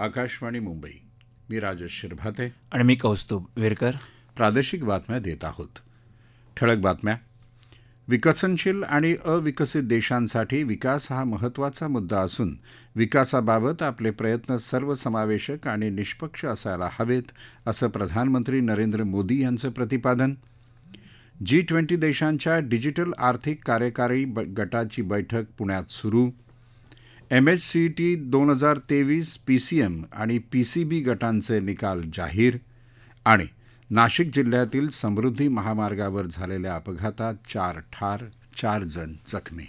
आकाशवाणी मुंबई मी राजेश शिरभाते आणि मी कौस्तुभ विरकर प्रादेशिक बातम्या देत आहोत ठळक बातम्या विकसनशील आणि अविकसित देशांसाठी विकास हा महत्त्वाचा मुद्दा असून विकासाबाबत आपले प्रयत्न सर्वसमावेशक आणि निष्पक्ष असायला हवेत असं प्रधानमंत्री नरेंद्र मोदी यांचं प्रतिपादन जी ट्वेंटी देशांच्या डिजिटल आर्थिक कार्यकारी गटाची बैठक पुण्यात सुरू एम एच सी टी दोन हजार तेवीस पी सी एम आणि पी सी बी गटांचे निकाल जाहीर आणि नाशिक जिल्ह्यातील समृद्धी महामार्गावर झालेल्या अपघातात चार ठार चार जण जखमी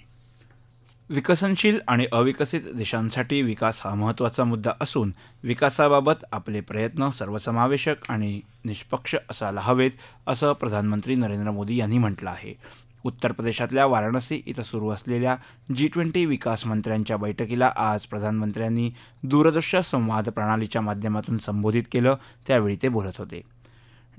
विकसनशील आणि अविकसित देशांसाठी विकास हा महत्त्वाचा मुद्दा असून विकासाबाबत आपले प्रयत्न सर्वसमावेशक आणि निष्पक्ष असायला हवेत असं प्रधानमंत्री नरेंद्र मोदी यांनी म्हटलं आहे उत्तर प्रदेशातल्या वाराणसी इथं सुरू असलेल्या जी ट्वेंटी विकास मंत्र्यांच्या बैठकीला आज प्रधानमंत्र्यांनी दूरदृश्य संवाद प्रणालीच्या माध्यमातून संबोधित केलं त्यावेळी ते बोलत होते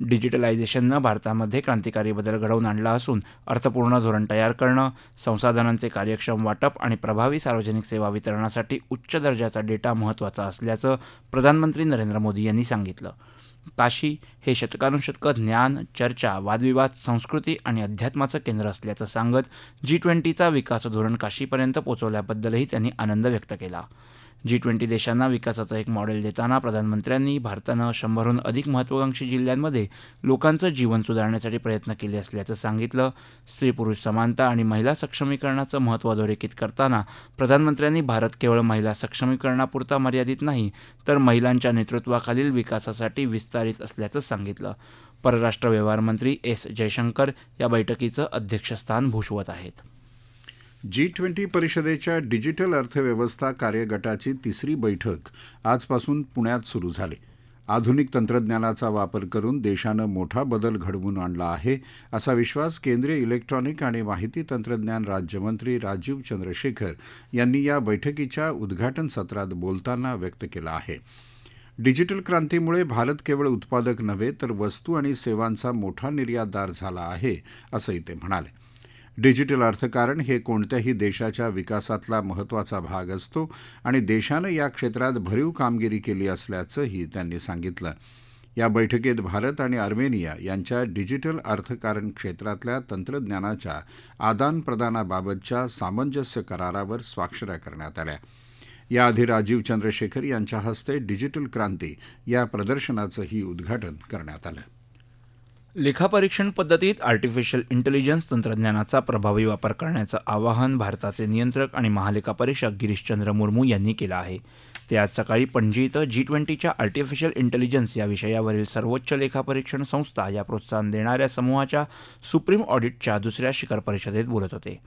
डिजिटलायझेशननं भारतामध्ये क्रांतिकारी बदल घडवून आणला असून अर्थपूर्ण धोरण तयार करणं संसाधनांचे कार्यक्षम वाटप आणि प्रभावी सार्वजनिक सेवा वितरणासाठी उच्च दर्जाचा डेटा महत्त्वाचा असल्याचं प्रधानमंत्री नरेंद्र मोदी यांनी सांगितलं काशी हे शतकानुशतकं ज्ञान चर्चा वादविवाद संस्कृती आणि अध्यात्माचं केंद्र असल्याचं सांगत जी ट्वेंटीचा विकास धोरण काशीपर्यंत पोचवल्याबद्दलही त्यांनी आनंद व्यक्त केला जी ट्वेंटी देशांना विकासाचं एक मॉडेल देताना प्रधानमंत्र्यांनी भारतानं शंभरहून अधिक महत्त्वाकांक्षी जिल्ह्यांमध्ये लोकांचं जीवन सुधारण्यासाठी प्रयत्न केले असल्याचं सांगितलं स्त्री पुरुष समानता आणि महिला सक्षमीकरणाचं महत्त्व अधोरेखित करताना प्रधानमंत्र्यांनी भारत केवळ महिला सक्षमीकरणापुरता मर्यादित नाही तर महिलांच्या नेतृत्वाखालील विकासासाठी विस्तारित असल्याचं सांगितलं परराष्ट्र व्यवहार मंत्री एस जयशंकर या बैठकीचं अध्यक्षस्थान भूषवत आहेत जी ट्वेंटी परिषदेच्या डिजिटल अर्थव्यवस्था कार्यगटाची तिसरी बैठक आजपासून पुण्यात सुरू झाली आधुनिक तंत्रज्ञानाचा वापर करून देशानं मोठा बदल घडवून आणला आहे असा विश्वास केंद्रीय इलेक्ट्रॉनिक आणि माहिती तंत्रज्ञान राज्यमंत्री राजीव चंद्रशेखर यांनी या बैठकीच्या उद्घाटन सत्रात बोलताना व्यक्त केला आहे डिजिटल क्रांतीमुळे भारत केवळ उत्पादक नव्हे तर वस्तू आणि सेवांचा मोठा निर्यातदार झाला आहे असंही ते म्हणाले डिजिटल अर्थकारण हे कोणत्याही देशाच्या विकासातला महत्त्वाचा भाग असतो आणि देशानं या क्षेत्रात भरीव कामगिरी केली असल्याचंही त्यांनी सांगितलं या बैठकीत भारत आणि आर्मेनिया यांच्या डिजिटल अर्थकारण क्षेत्रातल्या तंत्रज्ञानाच्या आदानप्रदानाबाबतच्या सामंजस्य करारावर स्वाक्षऱ्या करण्यात आल्या याआधी राजीव चंद्रशेखर यांच्या हस्ते डिजिटल क्रांती या प्रदर्शनाचंही उद्घाटन करण्यात आलं लेखापरीक्षण पद्धतीत आर्टिफिशियल इंटेलिजन्स तंत्रज्ञानाचा प्रभावी वापर करण्याचं आवाहन भारताचे नियंत्रक आणि महालेखापरीक्षक गिरीशचंद्र मुर्मू यांनी केलं आहे ते आज सकाळी पणजी इथं जी ट्वेंटीच्या आर्टिफिशियल इंटेलिजन्स या विषयावरील सर्वोच्च लेखापरीक्षण संस्था या प्रोत्साहन देणाऱ्या समूहाच्या सुप्रीम ऑडिटच्या दुसऱ्या शिखर परिषदेत बोलत होते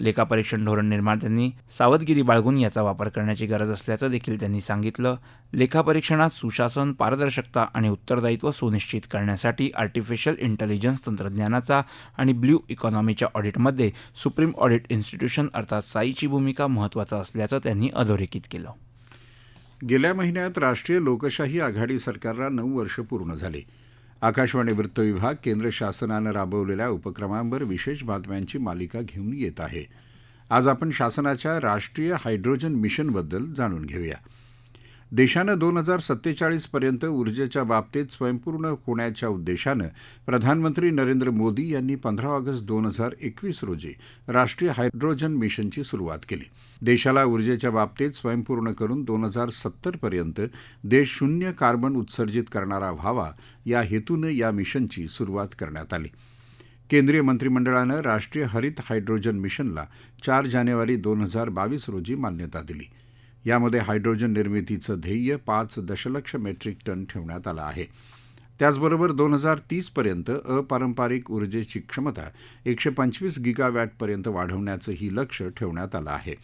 लेखापरीक्षण धोरण निर्मात्यांनी सावधगिरी बाळगून याचा वापर करण्याची गरज असल्याचं देखील त्यांनी सांगितलं लेखापरीक्षणात सुशासन पारदर्शकता आणि उत्तरदायित्व सुनिश्चित करण्यासाठी आर्टिफिशियल इंटेलिजन्स तंत्रज्ञानाचा आणि ब्ल्यू इकॉनॉमीच्या ऑडिटमध्ये सुप्रीम ऑडिट इन्स्टिट्यूशन अर्थात साईची भूमिका महत्त्वाचा असल्याचं त्यांनी अधोरेखित केलं गेल्या महिन्यात राष्ट्रीय लोकशाही आघाडी सरकारला नऊ वर्ष पूर्ण झाली आकाशवाणी वृत्त विभाग केंद्र शासनानं राबवलेल्या उपक्रमांवर विशेष बातम्यांची मालिका घेऊन येत आहे आज आपण शासनाच्या राष्ट्रीय हायड्रोजन मिशनबद्दल जाणून घेऊया देशानं दोन हजार सत्तेचाळीसपर्यंत ऊर्जेच्या बाबतीत स्वयंपूर्ण होण्याच्या उद्देशानं प्रधानमंत्री नरेंद्र मोदी यांनी पंधरा ऑगस्ट दोन हजार एकवीस रोजी राष्ट्रीय हायड्रोजन मिशनची सुरुवात केली देशाला ऊर्जेच्या बाबतीत स्वयंपूर्ण करून दोन हजार सत्तरपर्यंत देश शून्य कार्बन उत्सर्जित करणारा व्हावा या हेतूनं या मिशनची सुरुवात करण्यात आली केंद्रीय मंत्रिमंडळानं राष्ट्रीय हरित हायड्रोजन मिशनला चार जानेवारी दोन हजार बावीस रोजी मान्यता दिली यामध्ये हायड्रोजन निर्मितीचं ध्येय पाच दशलक्ष मेट्रिक टन ठेवण्यात आलं आहे त्याचबरोबर दोन हजार तीसपर्यंत अपारंपरिक ऊर्जेची क्षमता एकशे पंचवीस गिगावॅटपर्यंत वाढवण्याचंही लक्ष ठेवण्यात आलं आहे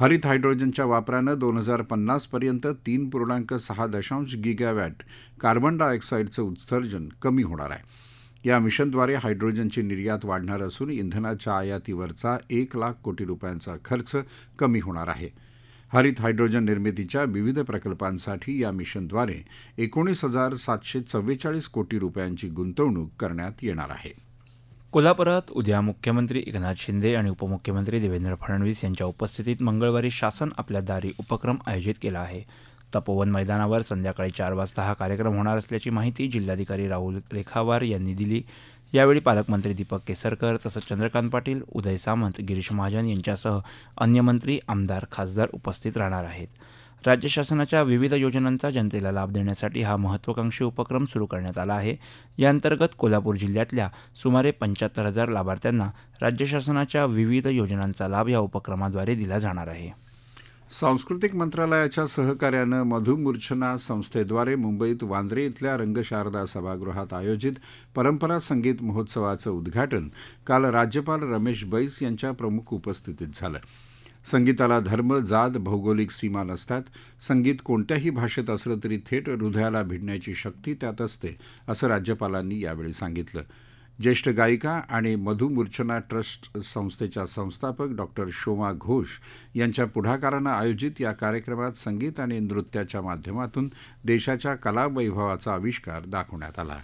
हरित हायड्रोजनच्या वापरानं दोन हजार पन्नासपर्यंत तीन पूर्णांक सहा दशांश गिगावॅट कार्बन डायऑक्साईडचं उत्सर्जन कमी होणार आहे या मिशनद्वारे हायड्रोजनची निर्यात वाढणार असून इंधनाच्या आयातीवरचा एक लाख कोटी रुपयांचा खर्च कमी होणार आहे हरित हायड्रोजन निर्मितीच्या विविध प्रकल्पांसाठी या मिशनद्वारे एकोणीस हजार सातशे चव्वेचाळीस कोटी रुपयांची गुंतवणूक करण्यात येणार आहे कोल्हापुरात उद्या मुख्यमंत्री एकनाथ शिंदे आणि उपमुख्यमंत्री देवेंद्र फडणवीस यांच्या उपस्थितीत मंगळवारी शासन आपल्या दारी उपक्रम आयोजित केला आहे तपोवन मैदानावर संध्याकाळी चार वाजता हा कार्यक्रम होणार असल्याची माहिती जिल्हाधिकारी राहुल रेखावार यांनी दिली यावेळी पालकमंत्री दीपक केसरकर तसंच चंद्रकांत पाटील उदय सामंत गिरीश महाजन यांच्यासह अन्य मंत्री आमदार खासदार उपस्थित राहणार आहेत राज्य शासनाच्या विविध योजनांचा जनतेला लाभ देण्यासाठी हा महत्वाकांक्षी उपक्रम सुरू करण्यात आला आहे याअंतर्गत कोल्हापूर जिल्ह्यातल्या सुमारे पंच्याहत्तर हजार लाभार्थ्यांना राज्य शासनाच्या विविध योजनांचा लाभ या उपक्रमाद्वारे दिला जाणार आहे सांस्कृतिक मंत्रालयाच्या सहकार्यानं मधुमूर्छना संस्थेद्वारे मुंबईत वांद्रे इथल्या रंगशारदा सभागृहात आयोजित परंपरा संगीत महोत्सवाचं उद्घाटन काल राज्यपाल रमेश बैस यांच्या प्रमुख उपस्थितीत झालं संगीताला धर्म जात भौगोलिक सीमा नसतात संगीत कोणत्याही भाषेत असलं तरी थेट हृदयाला भिडण्याची शक्ती त्यात असते असं राज्यपालांनी यावेळी सांगितलं ज्येष्ठ गायिका आणि मधुमूर्छना ट्रस्ट संस्थेच्या संस्थापक डॉक्टर शोमा घोष यांच्या पुढाकारानं आयोजित या कार्यक्रमात संगीत आणि नृत्याच्या माध्यमातून देशाच्या कलावैभवाचा आविष्कार दाखवण्यात आला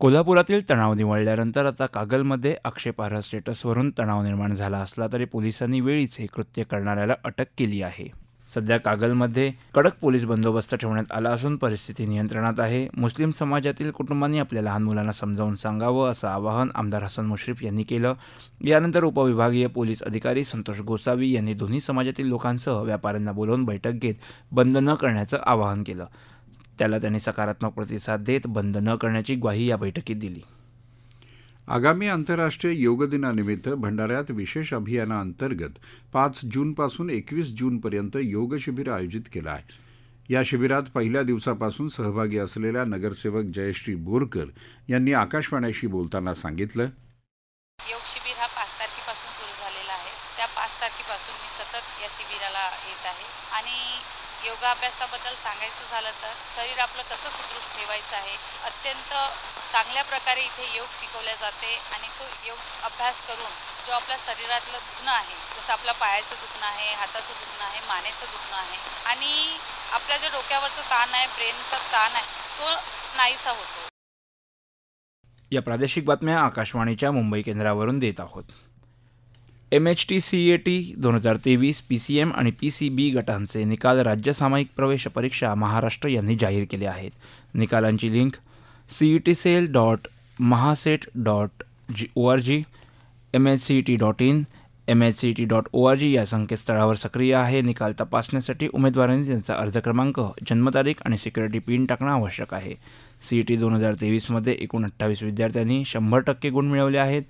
कोल्हापुरातील तणाव निवळल्यानंतर आता कागलमध्ये आक्षेपार्ह स्टेटसवरून तणाव निर्माण झाला असला तरी पोलिसांनी वेळीच हे कृत्य करणाऱ्याला अटक केली आहे सध्या कागलमध्ये कडक पोलीस बंदोबस्त ठेवण्यात आला असून परिस्थिती नियंत्रणात आहे मुस्लिम समाजातील कुटुंबांनी आपल्या लहान मुलांना समजावून सांगावं असं आवाहन आमदार हसन मुश्रीफ यांनी केलं यानंतर उपविभागीय पोलीस अधिकारी संतोष गोसावी यांनी दोन्ही समाजातील लोकांसह व्यापाऱ्यांना बोलवून बैठक घेत बंद न करण्याचं आवाहन केलं त्याला त्यांनी सकारात्मक प्रतिसाद देत बंद न करण्याची ग्वाही या बैठकीत दिली आगामी आंतरराष्ट्रीय योग दिनानिमित्त भंडाऱ्यात विशेष अभियानाअंतर्गत पाच जूनपासून एकवीस जूनपर्यंत योग शिबिर आयोजित केलं आहे या शिबिरात पहिल्या दिवसापासून सहभागी असलेल्या नगरसेवक जयश्री बोरकर यांनी आकाशवाण्याशी बोलताना सांगितलं योग शिबिर हा पाच तारखेपासून सुरू झालेला आहे त्या पाच तारखेपासून मी सतत या शिबिराला येत आहे आणि योगाभ्यासाबद्दल सांगायचं झालं तर शरीर आपलं कसं सुदृढ ठेवायचं आहे अत्यंत चांगल्या प्रकारे इथे योग शिकवल्या जाते आणि तो योग अभ्यास करून जो आपल्या शरीरातलं दुखणं आहे जसं आपल्या पायाचं दुखणं आहे हाताचं दुखणं आहे मानेचं दुखणं आहे आणि आपल्या जो डोक्यावरचा ताण आहे ब्रेनचा ताण आहे तो नाहीसा होतो या प्रादेशिक बातम्या आकाशवाणीच्या मुंबई केंद्रावरून देत आहोत एमएचटी टी दोन हजार तेवीस एम आणि बी गटांचे निकाल राज्य सामायिक प्रवेश परीक्षा महाराष्ट्र यांनी जाहीर केले आहेत निकालांची link T cell dot MahaCET dot G O R G M H C T dot in M H C T dot O R G या संकेतस्थळावर सक्रिय आहे निकाल तपासण्यासाठी उमेदवारांनी त्यांचा अर्ज क्रमांक जन्मतारीख आणि सिक्युरिटी पिन टाकणं आवश्यक आहे टी e दोन हजार तेवीसमध्ये एकूण अठ्ठावीस विद्यार्थ्यांनी शंभर टक्के गुण मिळवले आहेत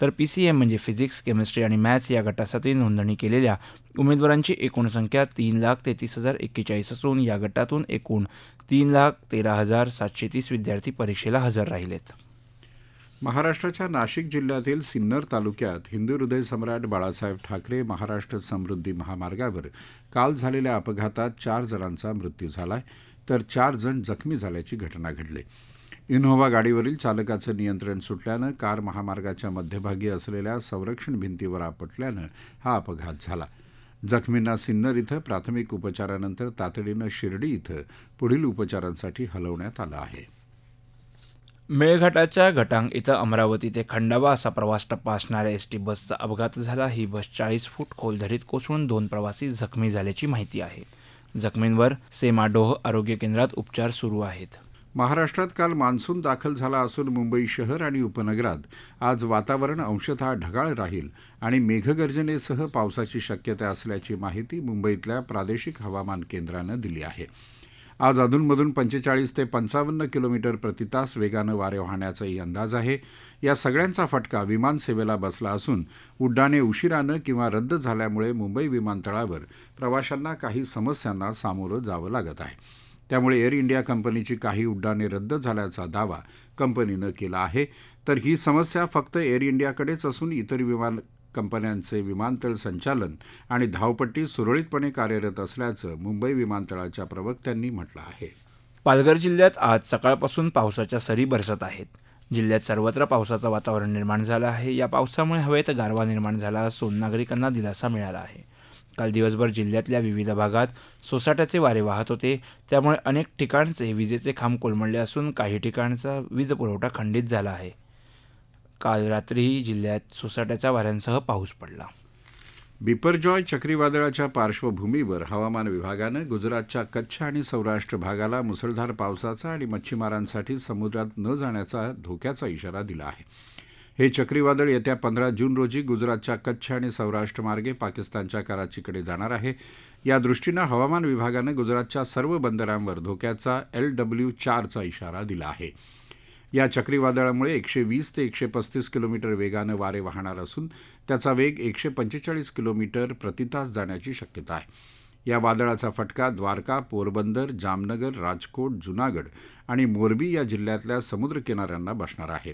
तर पीसीएम म्हणजे फिजिक्स केमिस्ट्री आणि मॅथ्स या गटासाठी नोंदणी केलेल्या उमेदवारांची एकूण संख्या तीन लाख तेहतीस हजार एक्केचाळीस असून या गटातून एकूण तीन लाख तेरा हजार सातशे तीस विद्यार्थी परीक्षेला हजर राहिलेत महाराष्ट्राच्या नाशिक जिल्ह्यातील सिन्नर तालुक्यात हिंदू हृदय सम्राट बाळासाहेब ठाकरे महाराष्ट्र समृद्धी महामार्गावर काल झालेल्या अपघातात चार जणांचा मृत्यू झाला तर चार जण जखमी झाल्याची घटना घडली इनोव्हा गाडीवरील चालकाचं नियंत्रण सुटल्यानं कार महामार्गाच्या मध्यभागी असलेल्या संरक्षण भिंतीवर आपटल्यानं हा अपघात झाला जखमींना सिन्नर इथं प्राथमिक उपचारानंतर तातडीनं शिर्डी इथं पुढील उपचारांसाठी हलवण्यात आलं आहे मेळघाटाच्या घटांग इथं अमरावती ते खंडावा असा प्रवास टप्पा असणाऱ्या एस टी बसचा अपघात झाला ही बस चाळीस फूट खोल धरीत कोसळून दोन प्रवासी जखमी झाल्याची माहिती आहे जखमींवर सेमाडोह आरोग्य केंद्रात उपचार सुरू आहेत महाराष्ट्रात काल मान्सून दाखल झाला असून मुंबई शहर आणि उपनगरात आज वातावरण अंशतः ढगाळ राहील आणि मेघगर्जनेसह पावसाची शक्यता असल्याची माहिती मुंबईतल्या प्रादेशिक हवामान केंद्रानं दिली आहे आज अधूनमधून पंचेचाळीस ते पंचावन्न किलोमीटर प्रतितास वेगानं वारे वाहण्याचाही अंदाज आहे या सगळ्यांचा फटका विमानसेवेला बसला असून उड्डाणे उशिरानं किंवा रद्द झाल्यामुळे मुंबई विमानतळावर प्रवाशांना काही समस्यांना सामोरं जावं लागत आहे त्यामुळे एअर इंडिया कंपनीची काही उड्डाणे रद्द झाल्याचा दावा कंपनीनं केला आहे तर ही समस्या फक्त एअर इंडियाकडेच असून इतर विमान कंपन्यांचे विमानतळ संचालन आणि धावपट्टी सुरळीतपणे कार्यरत असल्याचं मुंबई विमानतळाच्या प्रवक्त्यांनी म्हटलं आहे पालघर जिल्ह्यात आज सकाळपासून पावसाच्या सरी बरसत आहेत जिल्ह्यात सर्वत्र पावसाचं वातावरण निर्माण झालं आहे या पावसामुळे हवेत गारवा निर्माण झाला असून नागरिकांना दिलासा मिळाला आहे काल दिवसभर जिल्ह्यातल्या विविध भागात सोसाट्याचे वारे वाहत होते त्यामुळे अनेक ठिकाणचे विजेचे खांब कोलमडले असून काही ठिकाणचा वीज पुरवठा खंडित झाला आहे काल रात्रीही जिल्ह्यात सोसाट्याच्या वाऱ्यांसह पाऊस पडला बिपरजॉय चक्रीवादळाच्या पार्श्वभूमीवर हवामान विभागानं गुजरातच्या कच्छ आणि सौराष्ट्र भागाला मुसळधार पावसाचा आणि मच्छीमारांसाठी समुद्रात न जाण्याचा धोक्याचा इशारा दिला आहे हे चक्रीवादळ येत्या पंधरा जून रोजी गुजरातच्या कच्छ आणि सौराष्ट्रमार्गे पाकिस्तानच्या कराचीकडे जाणार आहे यादृष्टीनं हवामान विभागानं गुजरातच्या सर्व बंदरांवर धोक्याचा एल डब्ल्यू चारचा इशारा दिला आहे या चक्रीवादळामुळे एकशे वीस ते एकशे पस्तीस किलोमीटर वेगानं वारे वाहणार असून त्याचा वेग एकशे पंचेचाळीस किलोमीटर प्रतितास जाण्याची शक्यता आहे या वादळाचा फटका द्वारका पोरबंदर जामनगर राजकोट जुनागड आणि मोरबी या जिल्ह्यातल्या समुद्र किनाऱ्यांना बसणार आहे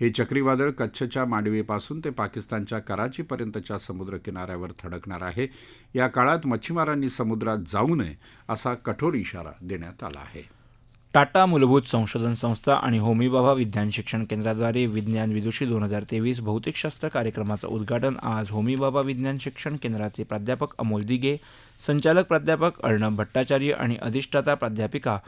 हे चक्रीवादळ कच्छच्या मांडवीपासून ते पाकिस्तानच्या कराचीपर्यंतच्या समुद्र किनाऱ्यावर थडकणार आहे या काळात मच्छीमारांनी समुद्रात जाऊ नये असा कठोर इशारा देण्यात आला आहे टाटा मूलभूत संशोधन संस्था आणि होमीबाबा विज्ञान शिक्षण केंद्राद्वारे विज्ञान विदुषी दोन हजार तेवीस भौतिकशास्त्र कार्यक्रमाचं उद्घाटन आज होमीबाबा विज्ञान शिक्षण केंद्राचे प्राध्यापक अमोल दिगे संचालक प्राध्यापक अर्णब भट्टाचार्य आणि अधिष्ठाता प्राध्यापिका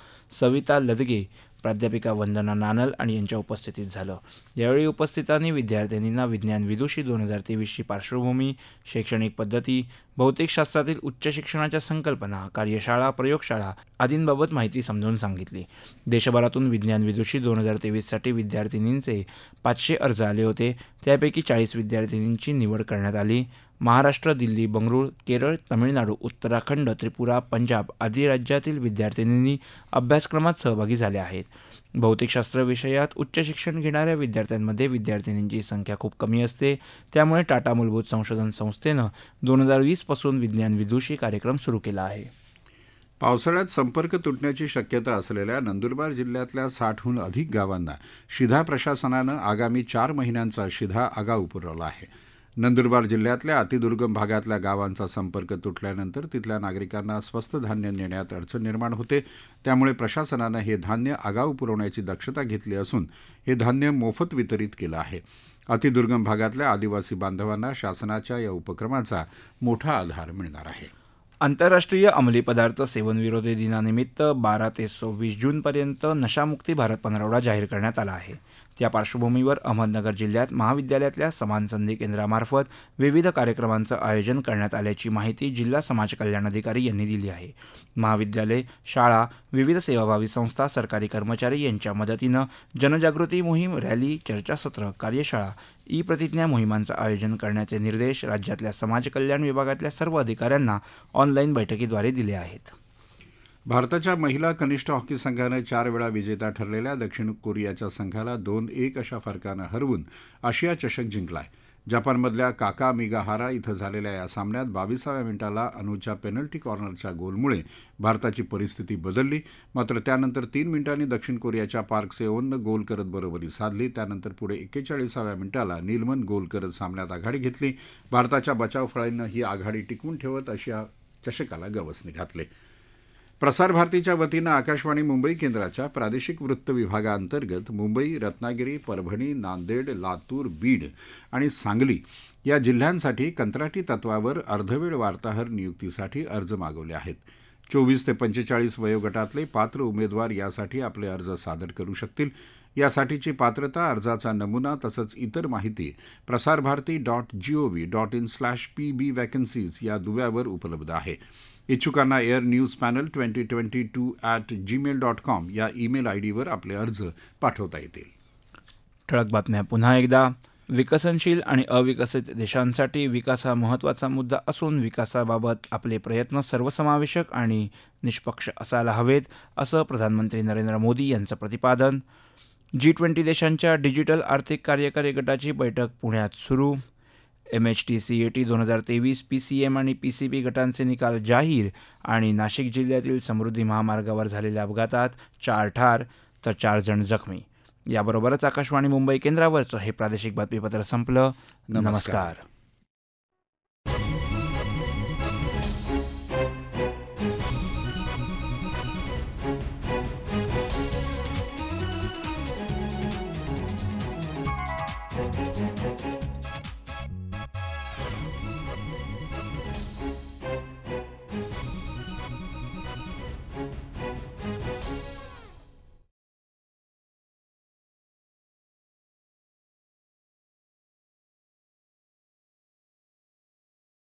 सविता लदगे प्राध्यापिका वंदना नानल आणि यांच्या उपस्थितीत झालं यावेळी उपस्थितांनी विद्यार्थ्यांनींना विज्ञान विदुषी दोन हजार तेवीसची पार्श्वभूमी शैक्षणिक पद्धती भौतिकशास्त्रातील उच्च शिक्षणाच्या संकल्पना कार्यशाळा प्रयोगशाळा आदींबाबत माहिती समजून सांगितली देशभरातून विज्ञान विदुषी दोन हजार तेवीससाठी विद्यार्थिनींचे पाचशे अर्ज आले होते त्यापैकी चाळीस विद्यार्थिनींची निवड करण्यात आली महाराष्ट्र दिल्ली बंगळूर केरळ तामिळनाडू उत्तराखंड त्रिपुरा पंजाब आदी राज्यातील विद्यार्थिनींनी अभ्यासक्रमात सहभागी झाले आहेत भौतिकशास्त्र विषयात उच्च शिक्षण घेणाऱ्या विद्यार्थ्यांमध्ये विद्यार्थिनींची संख्या खूप कमी असते त्यामुळे टाटा मूलभूत संशोधन संस्थेनं दोन हजार वीसपासून विज्ञान विदुषी कार्यक्रम सुरू केला आहे पावसाळ्यात संपर्क तुटण्याची शक्यता असलेल्या नंदुरबार जिल्ह्यातल्या साठहून अधिक गावांना शिधा प्रशासनानं आगामी चार महिन्यांचा शिधा आगाऊ पुरवला आहे नंदुरबार जिल्ह्यातल्या अतिदुर्गम भागातल्या गावांचा संपर्क तुटल्यानंतर तिथल्या नागरिकांना स्वस्त धान्य नेण्यात अडचण निर्माण होते त्यामुळे प्रशासनानं हे धान्य आगाऊ पुरवण्याची दक्षता घेतली असून हे धान्य मोफत वितरित केलं आहे अतिदुर्गम भागातल्या आदिवासी बांधवांना शासनाच्या या उपक्रमाचा मोठा आधार मिळणार आहे आंतरराष्ट्रीय अंमली पदार्थ सेवनविरोधी दिनानिमित्त बारा ते सव्वीस जूनपर्यंत नशामुक्ती भारत पंधरवडा जाहीर करण्यात आला आहे त्या पार्श्वभूमीवर अहमदनगर जिल्ह्यात महाविद्यालयातल्या समान संधी केंद्रामार्फत विविध कार्यक्रमांचं आयोजन करण्यात आल्याची माहिती जिल्हा समाज कल्याण अधिकारी यांनी दिली आहे महाविद्यालय शाळा विविध सेवाभावी संस्था सरकारी कर्मचारी यांच्या मदतीनं जनजागृती मोहीम रॅली चर्चासत्र कार्यशाळा ई प्रतिज्ञा मोहिमांचं आयोजन करण्याचे निर्देश राज्यातल्या समाज कल्याण विभागातल्या सर्व अधिकाऱ्यांना ऑनलाईन बैठकीद्वारे दिले आहेत भारताच्या महिला कनिष्ठ हॉकी संघानं चार वेळा विजेता ठरलेल्या दक्षिण कोरियाच्या संघाला दोन एक अशा फरकानं हरवून आशिया चषक जिंकलाय जपानमधल्या काका मिगाहारा इथं झालेल्या या सामन्यात बावीसाव्या मिनिटाला अनुच्या पेनल्टी कॉर्नरच्या गोलमुळे भारताची परिस्थिती बदलली मात्र त्यानंतर तीन मिनिटांनी दक्षिण कोरियाच्या पार्क सेओननं गोल करत बरोबरी साधली त्यानंतर पुढे एक्केचाळीसाव्या मिनिटाला नीलमन गोल करत सामन्यात आघाडी घेतली भारताच्या बचाव बचावफळाईनं ही आघाडी टिकवून ठेवत अशी चषकाला गवसणी घातले प्रसारभारतीच्या वतीनं आकाशवाणी मुंबई केंद्राच्या प्रादेशिक वृत्त विभागाअंतर्गत मुंबई रत्नागिरी परभणी नांदेड लातूर बीड आणि सांगली या जिल्ह्यांसाठी कंत्राटी तत्वावर अर्धवेळ वार्ताहर नियुक्तीसाठी अर्ज मागवले आहेत चोवीस ते पंचेचाळीस वयोगटातले पात्र उमेदवार यासाठी आपले अर्ज सादर करू शकतील यासाठीची पात्रता अर्जाचा नमुना तसंच इतर माहिती Prasar Bharati dot G O V dot in slash P B vacancies या दुव्यावर उपलब्ध आहे इच्छुकांना air news panel twenty twenty two at Gmail dot com या ईमेल आय डीवर आपले अर्ज पाठवता येतील ठळक बातम्या पुन्हा एकदा विकसनशील आणि अविकसित देशांसाठी विकास हा महत्त्वाचा मुद्दा असून विकासाबाबत आपले प्रयत्न सर्वसमावेशक आणि निष्पक्ष असायला हवेत असं प्रधानमंत्री नरेंद्र मोदी यांचं प्रतिपादन जी ट्वेंटी देशांच्या डिजिटल आर्थिक कार्यकारी गटाची बैठक पुण्यात सुरू टी दोन हजार तेवीस पीसीएम आणि पीसीबी गटांचे निकाल जाहीर आणि नाशिक जिल्ह्यातील समृद्धी महामार्गावर झालेल्या अपघातात चार ठार तर चार जण जखमी याबरोबरच आकाशवाणी मुंबई केंद्रावरचं हे प्रादेशिक बातमीपत्र संपलं नमस्कार